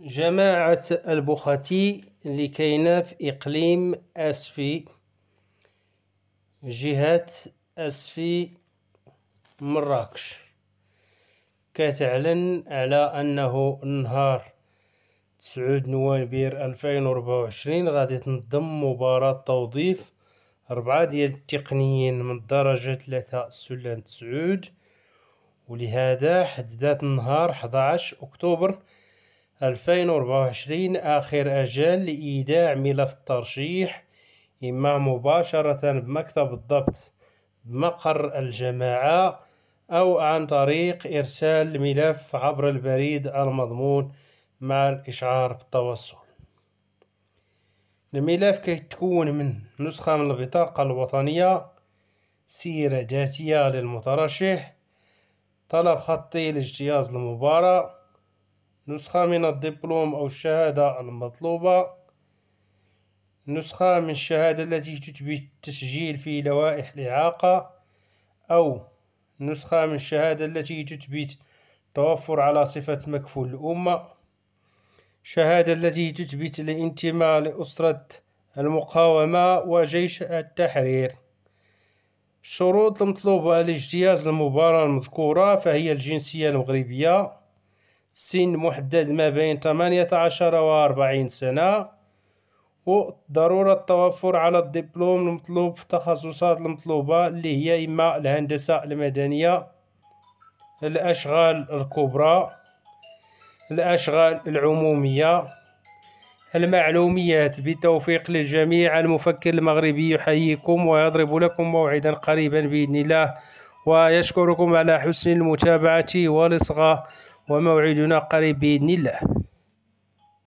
جماعة البخاتي اللي كاينة في إقليم أسفي جهة أسفي مراكش كتعلن على أنه نهار تسعود نوفمبر ألفين وربعة وعشرين غادي تنضم مباراة توظيف أربعة ديال التقنيين من الدرجة ثلاثة سلم تسعود ولهذا حددت النهار 11 أكتوبر 2024 آخر أجل لإيداع ملف الترشيح إما مباشرة بمكتب الضبط بمقر الجماعة أو عن طريق إرسال الملف عبر البريد المضمون مع الإشعار بالتوصل الملف كيتكون من نسخة من البطاقة الوطنية سيرة ذاتية للمترشح طلب خطي لاجتياز المباراة نسخة من الدبلوم أو الشهادة المطلوبة نسخة من الشهادة التي تثبت التسجيل في لوائح الإعاقة أو نسخة من الشهادة التي تثبت توفر على صفة مكفول الأمة شهادة التي تثبت الانتماء لأسرة المقاومة وجيش التحرير الشروط المطلوبة لاجتياز المباراة المذكورة فهي الجنسية المغربية سن محدد ما بين 18 و 40 سنة وضرورة التوفر على الدبلوم المطلوب في التخصصات المطلوبة اللي هي إما الهندسة المدنية الأشغال الكبرى الأشغال العمومية المعلوميات بالتوفيق للجميع المفكر المغربي يحييكم ويضرب لكم موعدا قريبا بإذن الله ويشكركم على حسن المتابعة والإصغاء وموعدنا قريب بإذن الله